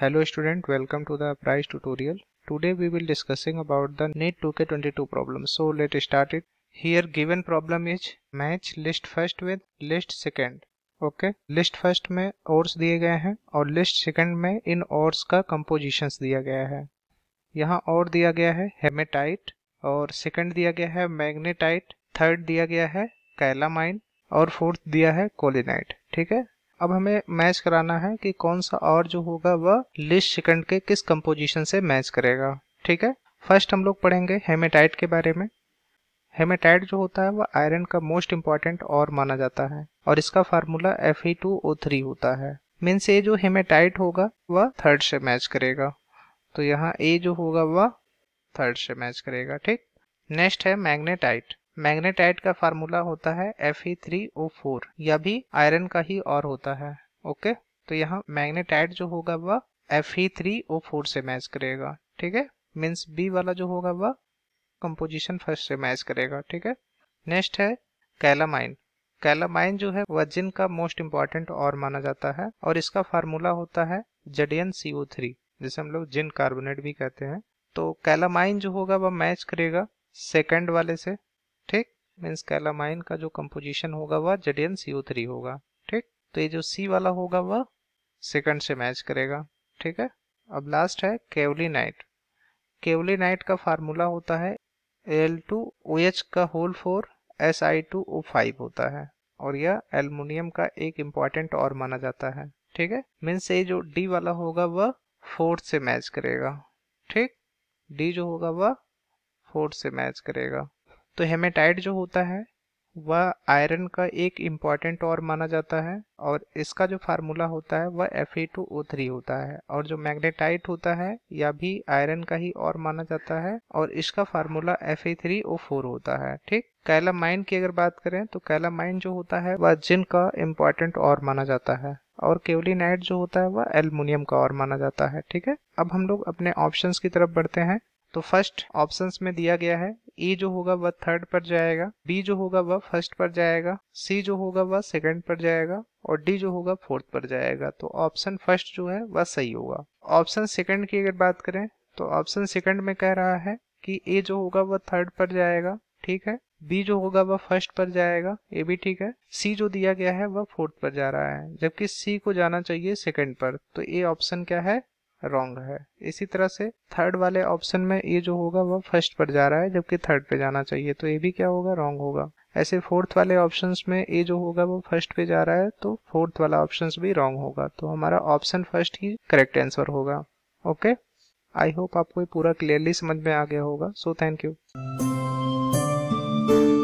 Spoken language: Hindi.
Hello student, welcome to the price tutorial. Today we will discussing about the NEET 2K22 problem. So let's start it. Here given problem is match list first with list second. Okay list first में ओर्स दिए गए हैं और लिस्ट सेकंड में इन ओर्स का कंपोजिशंस दिया गया है यहाँ और दिया गया है हेमेटाइट और सेकंड दिया गया है मैग्नेटाइट थर्ड दिया गया है कैलामाइन और फोर्थ दिया है कोलिनाइट ठीक है अब हमें मैच कराना है कि कौन सा और जो होगा वह लिस्ट सेकंड के किस कंपोजिशन से मैच करेगा ठीक है फर्स्ट हम लोग पढ़ेंगे हेमेटाइट के बारे में हेमेटाइट जो होता है वह आयरन का मोस्ट इंपॉर्टेंट और माना जाता है और इसका formula F E two O three होता है मीन्स ये जो हेमेटाइट होगा वह थर्ड से मैच करेगा तो यहाँ ए जो होगा वह थर्ड से मैच करेगा ठीक नेक्स्ट है मैग्नेटाइट मैग्नेटाइट का फार्मूला होता है F E three O four यह भी आयरन का ही और होता है ओके तो यहाँ मैग्नेटाइट जो होगा वह F E three O four से मैच करेगा ठीक है मीन्स बी वाला जो होगा वह कंपोजिशन फर्स्ट से मैच करेगा ठीक है नेक्स्ट है कैलामाइन कैलामाइन जो है वह जिन का मोस्ट इंपॉर्टेंट और माना जाता है और इसका फार्मूला होता है जेडियन सी ओ थ्री जिसे हम लोग जिन कार्बोनेट भी कहते हैं तो कैलामाइन जो होगा वह मैच करेगा सेकंड वाले से ठीक मीन्स कैलामाइन का जो कंपोजिशन होगा वह जेडियन थ्री होगा ठीक तो ये जो सी वाला होगा वह सेकंड से मैच करेगा ठीक है अब लास्ट है केवलीनाइट केवलीनाइट का फार्मूला होता है एल टू ओ एच का whole four S I two O five होता है और यह एल्युमिनियम का एक इम्पॉर्टेंट और माना जाता है ठीक है मीन्स ये जो डी वाला होगा वह फोर्थ से मैच करेगा ठीक डी जो होगा वह फोर्थ से मैच करेगा तो हेमेटाइट जो होता है वह आयरन का एक इम्पॉर्टेंट और माना जाता है और इसका जो फार्मूला होता है वह एफ होता है और जो मैग्नेटाइट होता है या भी आयरन का ही और माना जाता है और इसका फार्मूला एफ होता है ठीक कैलामाइन की अगर बात करें तो कैलामाइन जो होता है वह जिन का इम्पॉर्टेंट और माना जाता है और केवलिनाइट जो होता है वह एल्यूमिनियम का और माना जाता है ठीक है अब हम लोग अपने ऑप्शंस की तरफ बढ़ते हैं तो फर्स्ट ऑप्शंस में दिया गया है ए जो होगा वह थर्ड पर जाएगा बी जो होगा वह फर्स्ट पर जाएगा सी जो होगा वह सेकंड पर जाएगा और डी जो होगा फोर्थ पर जाएगा तो ऑप्शन फर्स्ट जो है वह सही होगा ऑप्शन सेकंड की अगर बात करें तो ऑप्शन सेकंड में कह रहा है कि ए जो होगा वह थर्ड पर जाएगा ठीक है बी जो होगा वह फर्स्ट पर जाएगा ए भी ठीक है सी जो दिया गया है वह फोर्थ पर जा रहा है जबकि सी को जाना चाहिए सेकंड पर तो ए ऑप्शन क्या है रॉन्ग है इसी तरह से थर्ड वाले ऑप्शन में ये जो होगा वह फर्स्ट पर जा रहा है जबकि थर्ड पे जाना चाहिए तो ये भी क्या होगा रॉन्ग होगा ऐसे फोर्थ वाले ऑप्शंस में ए जो होगा वो फर्स्ट पे जा रहा है तो फोर्थ वाला ऑप्शंस भी रॉन्ग होगा तो हमारा ऑप्शन फर्स्ट ही करेक्ट आंसर होगा ओके आई होप आपको ये पूरा क्लियरली समझ में आ गया होगा सो थैंक यू